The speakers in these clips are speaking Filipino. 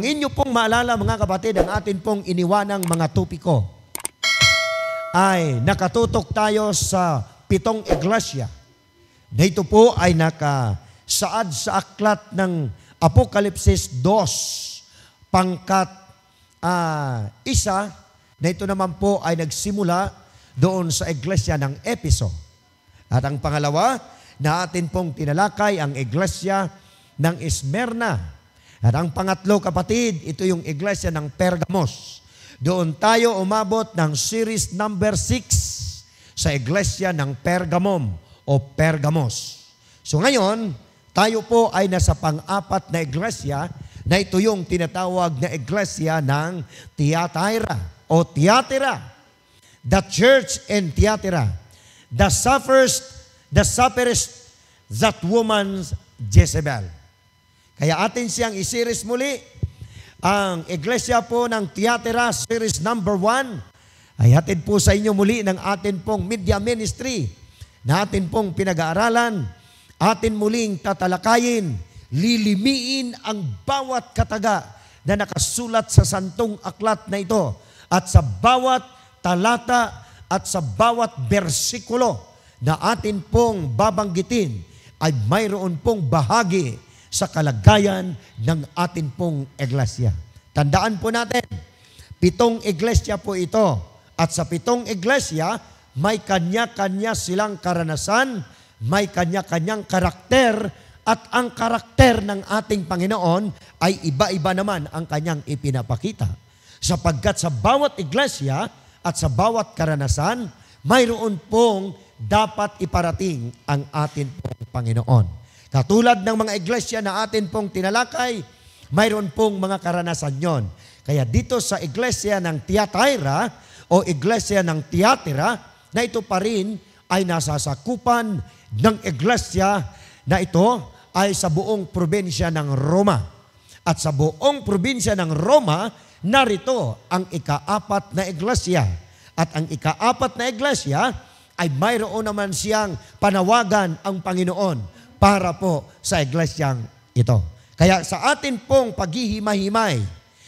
Kung inyo pong maalala mga kapatid, ang atin pong iniwanang mga tupiko ay nakatutok tayo sa pitong iglesia. Dito po ay nakasaad sa aklat ng Apokalipsis 2, pangkat uh, isa, na ito naman po ay nagsimula doon sa iglesia ng Episo. At ang pangalawa, na atin pong tinalakay ang iglesia ng Esmerna at ang pangatlo, kapatid, ito yung iglesia ng Pergamos. Doon tayo umabot ng series number 6 sa iglesia ng Pergamum o Pergamos. So ngayon, tayo po ay nasa pang-apat na iglesia na ito yung tinatawag na iglesia ng Tiatira o Tiatira. The church in Tiatira. The suffers, the sufferest that woman Jezebel. Kaya atin siyang isiris muli. Ang Iglesia po ng Tiatira Series Number 1 ay hatid po sa inyo muli ng atin pong media ministry na atin pong pinag-aaralan, atin muling tatalakayin, lilimiin ang bawat kataga na nakasulat sa santong aklat na ito at sa bawat talata at sa bawat bersikulo na atin pong babanggitin ay mayroon pong bahagi sa kalagayan ng atin pong iglesia. Tandaan po natin, pitong iglesia po ito. At sa pitong iglesia, may kanya-kanya silang karanasan, may kanya-kanyang karakter, at ang karakter ng ating Panginoon ay iba-iba naman ang kanyang ipinapakita. Sapagkat sa bawat iglesia at sa bawat karanasan, mayroon pong dapat iparating ang atin pong Panginoon. Katulad ng mga iglesia na atin pong tinalakay, mayroon pong mga karanasan yon. Kaya dito sa iglesia ng Tiatira o iglesia ng Tiatira, na ito pa rin ay nasasakupan ng iglesia na ito ay sa buong probinsya ng Roma. At sa buong probinsya ng Roma, narito ang ikaapat na iglesia. At ang ikaapat na iglesia ay mayroon naman siyang panawagan ang Panginoon para po sa iglesyang ito. Kaya sa atin pong paghihimay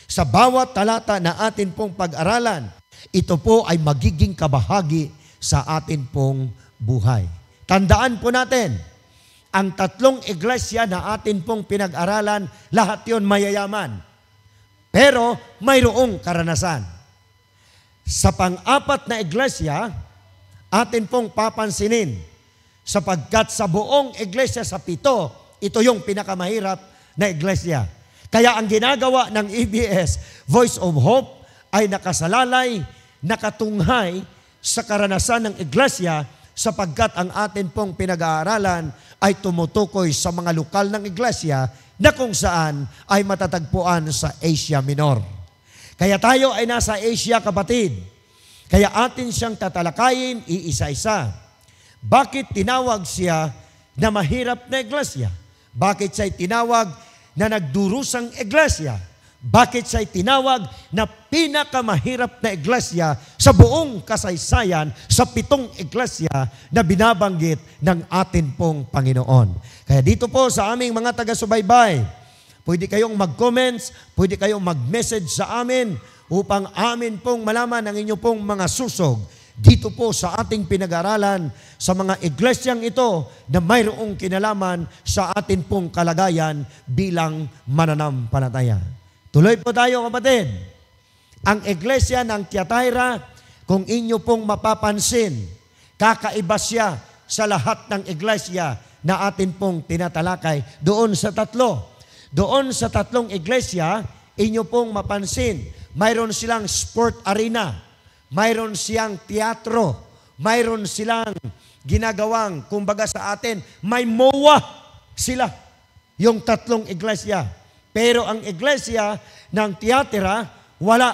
sa bawat talata na atin pong pag-aralan, ito po ay magiging kabahagi sa atin pong buhay. Tandaan po natin, ang tatlong iglesia na atin pong pinag-aralan, lahat yon mayayaman. Pero mayroong karanasan. Sa pang-apat na iglesia, atin pong papansinin Sapagkat sa buong iglesia sa pito, ito yung pinakamahirap na iglesia. Kaya ang ginagawa ng EBS, Voice of Hope, ay nakasalalay, nakatunghay sa karanasan ng iglesia sapagkat ang atin pong pinag-aaralan ay tumutukoy sa mga lokal ng iglesia na kung saan ay matatagpuan sa Asia Minor. Kaya tayo ay nasa Asia, kapatid. Kaya atin siyang tatalakayin iisa-isa. Bakit tinawag siya na mahirap na iglesia? Bakit siya tinawag na nagdurusang iglesia? Bakit siya tinawag na pinakamahirap na iglesia sa buong kasaysayan sa pitong iglesia na binabanggit ng atin pong Panginoon? Kaya dito po sa aming mga taga-subaybay, pwede kayong mag-comments, pwede kayong mag-message sa amin upang amin pong malaman ang inyong pong mga susog dito po sa ating pinag-aralan sa mga iglesyang ito na mayroong kinalaman sa atin pong kalagayan bilang mananampalataya. Tuloy po tayo kapatid. Ang iglesia ng Tiatira, kung inyo pong mapapansin, kakaiba siya sa lahat ng iglesia na atin pong tinatalakay doon sa tatlo. Doon sa tatlong iglesia, inyo pong mapansin, mayroon silang sport arena mayroon siyang teatro. Mayroon silang ginagawang, kumbaga sa atin, may mowa sila. Yung tatlong iglesia. Pero ang iglesia ng tiyatira, wala.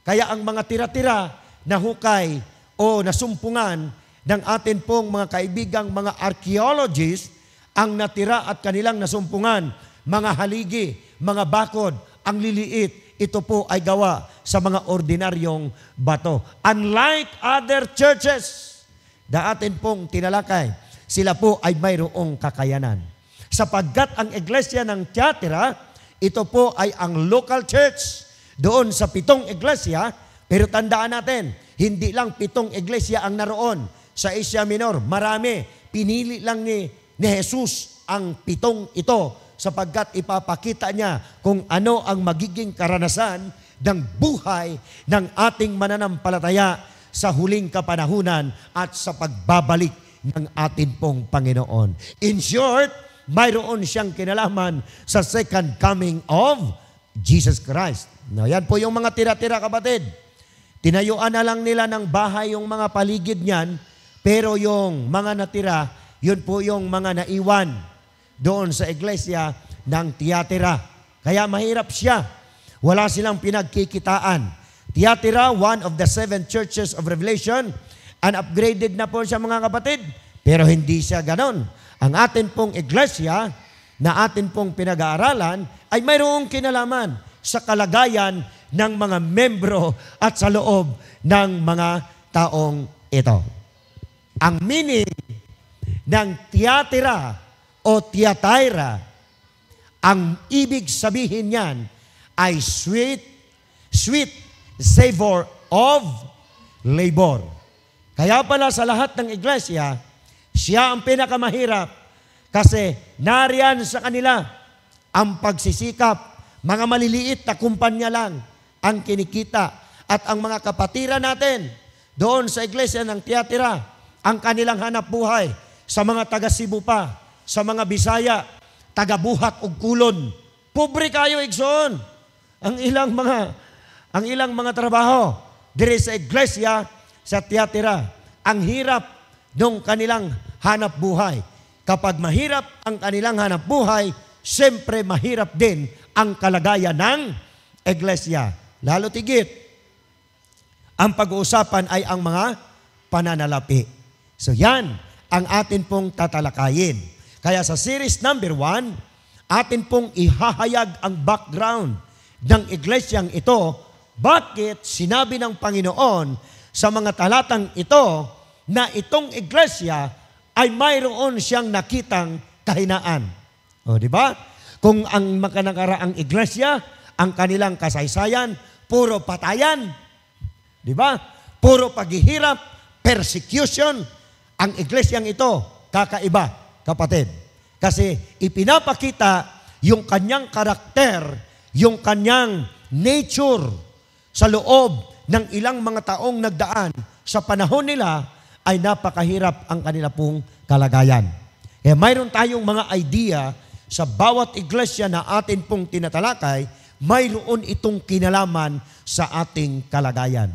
Kaya ang mga tira-tira hukay o nasumpungan ng atin pong mga kaibigang mga archaeologists ang natira at kanilang nasumpungan, mga haligi, mga bakod, ang liliit, ito po ay gawa sa mga ordinaryong bato. Unlike other churches, na atin pong tinalakay, sila po ay mayroong kakayanan. Sapagkat ang iglesia ng Tiatira, ito po ay ang local church doon sa pitong iglesia, pero tandaan natin, hindi lang pitong iglesia ang naroon sa Asia Minor. Marami, pinili lang ni, ni Jesus ang pitong ito sapagkat ipapakita niya kung ano ang magiging karanasan ng buhay ng ating mananampalataya sa huling kapanahunan at sa pagbabalik ng atin pong Panginoon. In short, mayroon siyang kinalaman sa second coming of Jesus Christ. Now, yan po yung mga tira-tira kapatid. Tinayuan na lang nila ng bahay yung mga paligid niyan, pero yung mga natira, yun po yung mga naiwan doon sa iglesia ng Tiatira. Kaya mahirap siya. Wala silang pinagkikitaan. Tiatira, one of the seven churches of Revelation, and upgraded na po siya mga kapatid. Pero hindi siya ganon. Ang atin pong iglesia na atin pong pinag-aaralan ay mayroong kinalaman sa kalagayan ng mga membro at sa loob ng mga taong ito. Ang meaning ng Tiatira, o Tiatira. Ang ibig sabihin niyan ay sweet, sweet savor of labor. Kaya pala sa lahat ng iglesia, siya ang pinakamahirap kasi nariyan sa kanila ang pagsisikap. Mga maliliit na kumpanya lang ang kinikita at ang mga kapatira natin doon sa iglesia ng Tiatira ang kanilang hanap buhay sa mga taga Cebu pa sa mga Bisaya, tagabuhat og kulon. Pobre kayo igsoon. Ang ilang mga ang ilang mga trabaho diri sa iglesia sa Tiatira. Ang hirap nung kanilang hanap buhay. Kapag mahirap ang kanilang hanap buhay, siyempre mahirap din ang kalagayan ng iglesia. Lalo tigit, ang pag-uusapan ay ang mga pananalapi. So yan ang atin pong tatalakayin. Kaya sa series number one, atin pong ihahayag ang background ng iglesyang ito, bakit sinabi ng Panginoon sa mga talatang ito na itong iglesia ay mayroon siyang nakitang kahinaan. O, di ba? Kung ang makanakaraang iglesia, ang kanilang kasaysayan, puro patayan, di ba? Puro paghihirap, persecution, ang iglesyang ito, kakaiba kapatid. Kasi ipinapakita yung kanyang karakter, yung kanyang nature sa loob ng ilang mga taong nagdaan sa panahon nila ay napakahirap ang kanila pong kalagayan. Kaya mayroon tayong mga idea sa bawat iglesia na atin pong tinatalakay, mayroon itong kinalaman sa ating kalagayan.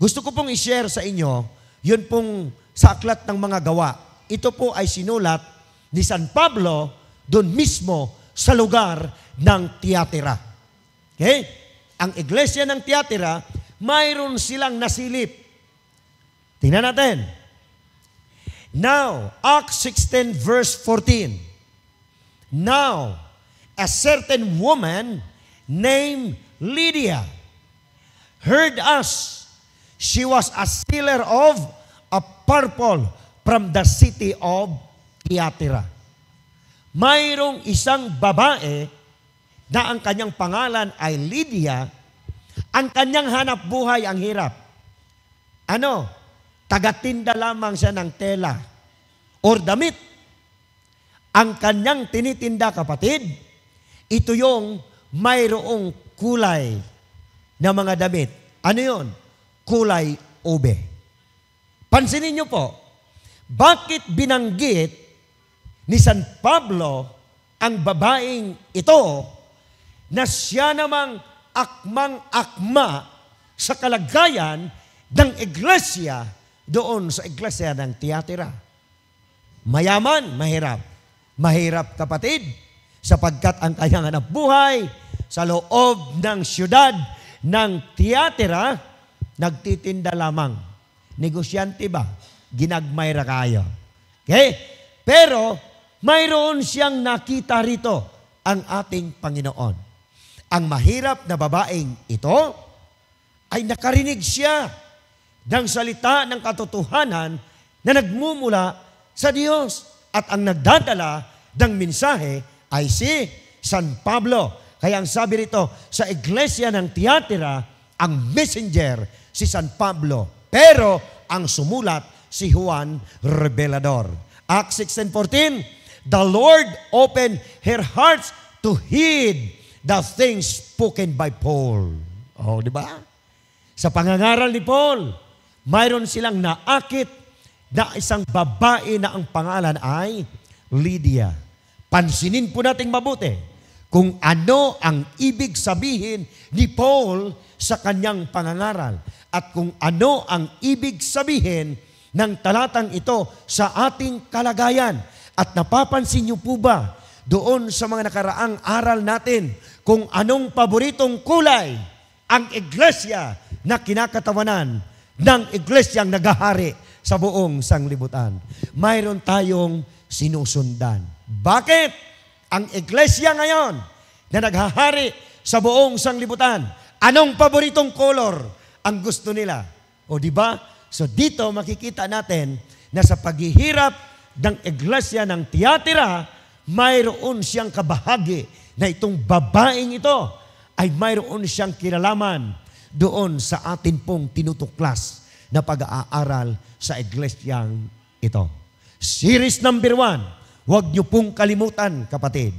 Gusto ko pong i-share sa inyo, yun pong sa aklat ng mga gawa. Ito po ay sinulat ni San Pablo doon mismo sa lugar ng Tiatira. Okay? Ang iglesia ng Tiatira, mayroon silang nasilip. Tingnan natin. Now, Acts 16 verse 14. Now, a certain woman named Lydia heard us. She was a sealer of a purple from the city of Tiatira. Mayroong isang babae na ang kanyang pangalan ay Lydia, ang kanyang hanap buhay ang hirap. Ano? Tagatinda lamang siya ng tela or damit. Ang kanyang tinitinda kapatid, ito yung mayroong kulay na mga damit. Ano yon? Kulay ube. Pansinin nyo po, bakit binanggit ni San Pablo ang babaeng ito na siya namang akmang-akma sa kalagayan ng iglesia doon sa iglesia ng Tiatira. Mayaman, mahirap. Mahirap kapatid, sapagkat ang kanyang anak buhay sa loob ng siyudad ng Tiatira, nagtitinda lamang. Negosyante ba? Ginagmayra kayo. Okay? Pero, mayroon siyang nakita rito ang ating Panginoon. Ang mahirap na babaeng ito ay nakarinig siya ng salita ng katotohanan na nagmumula sa Diyos. At ang nagdadala ng mensahe ay si San Pablo. Kaya ang sabi rito, sa iglesia ng Tiatira, ang messenger si San Pablo. Pero ang sumulat si Juan Revelador. Acts 6 14, The Lord opened her hearts to heed the things spoken by Paul. Oh, di ba? Sa pangangaral ni Paul, mayroon silang naakit na isang babae na ang pangalan ay Lydia. Pansinin po natin mabuti kung ano ang ibig sabihin ni Paul sa kanyang pangangaral at kung ano ang ibig sabihin ng talatang ito sa ating kalagayan at napapansin niyo po ba doon sa mga nakaraang aral natin kung anong paboritong kulay ang iglesia na kinakatawanan ng iglesyang nagahari sa buong sanglibutan. Mayroon tayong sinusundan. Bakit ang iglesia ngayon na naghahari sa buong sanglibutan, anong paboritong color ang gusto nila? O di ba? So dito makikita natin na sa paghihirap ng iglesia ng Tiatira, mayroon siyang kabahagi na itong babaeng ito ay mayroon siyang kinalaman doon sa atin pong tinutuklas na pag-aaral sa iglesyang ito. Series number one, huwag niyo pong kalimutan kapatid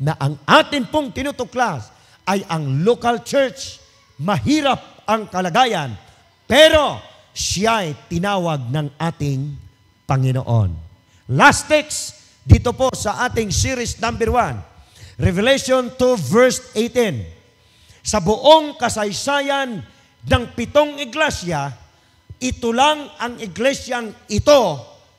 na ang atin pong tinutuklas ay ang local church. Mahirap ang kalagayan, pero siya ay tinawag ng ating Panginoon. Last text dito po sa ating series number 1. Revelation 2 verse 18. Sa buong kasaysayan ng pitong iglesia, ito lang ang iglesyang ito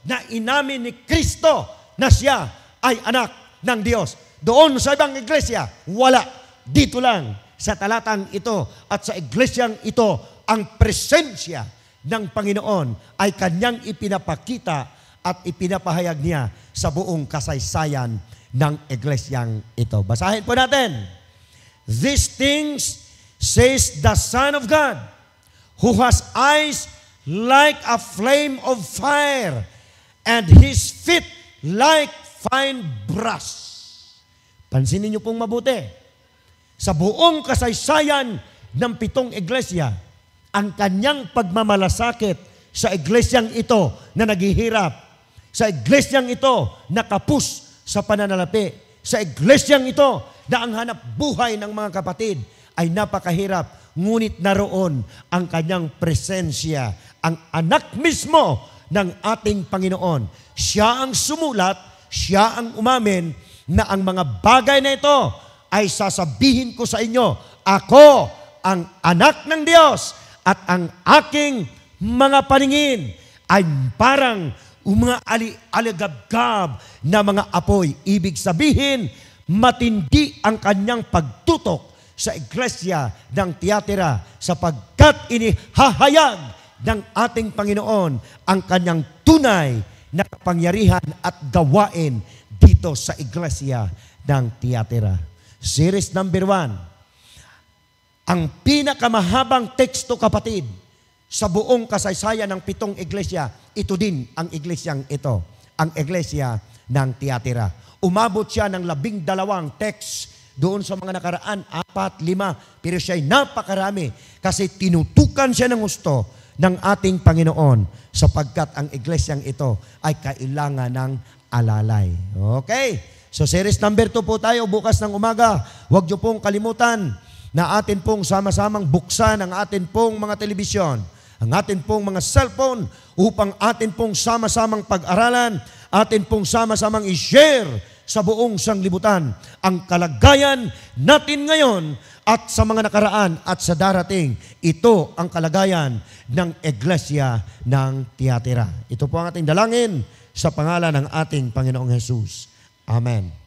na inamin ni Kristo na siya ay anak ng Diyos. Doon sa ibang iglesia, wala. Dito lang sa talatang ito at sa iglesyang ito, ang presensya ng Panginoon ay kanyang ipinapakita at ipinapahayag niya sa buong kasaysayan ng iglesyang ito. Basahin po natin. These things says the Son of God who has eyes like a flame of fire and his feet like fine brass. Pansinin niyo pong mabuti. Sa buong kasaysayan ng pitong iglesia, ang kanyang pagmamalasakit sa iglesyang ito na naghihirap sa iglesyang ito, nakapus sa pananalapi. Sa iglesyang ito, na ang hanap buhay ng mga kapatid ay napakahirap, ngunit naroon ang kanyang presensya, ang anak mismo ng ating Panginoon. Siya ang sumulat, siya ang umamin na ang mga bagay na ito ay sasabihin ko sa inyo, ako ang anak ng Diyos at ang aking mga paningin ay parang mga ali, aligabgab na mga apoy. Ibig sabihin, matindi ang kanyang pagtutok sa iglesia ng Tiatira sapagkat inihahayag ng ating Panginoon ang kanyang tunay na kapangyarihan at gawain dito sa iglesia ng Tiatira. Series number one, ang pinakamahabang teksto kapatid sa buong kasaysayan ng pitong iglesia ito din ang iglesyang ito, ang iglesia ng Tiatira. Umabot siya ng labing dalawang text doon sa mga nakaraan, apat, lima, pero siya'y napakarami kasi tinutukan siya ng gusto ng ating Panginoon sapagkat ang iglesyang ito ay kailangan ng alalay. Okay? So series number 2 po tayo bukas ng umaga. Huwag niyo pong kalimutan na atin pong sama-samang buksan ang atin pong mga telebisyon ang atin pong mga cellphone upang atin pong sama-samang pag-aralan, atin pong sama-samang i-share sa buong sanglibutan ang kalagayan natin ngayon at sa mga nakaraan at sa darating. Ito ang kalagayan ng Iglesia ng Tiatira. Ito po ang ating dalangin sa pangalan ng ating Panginoong Hesus. Amen.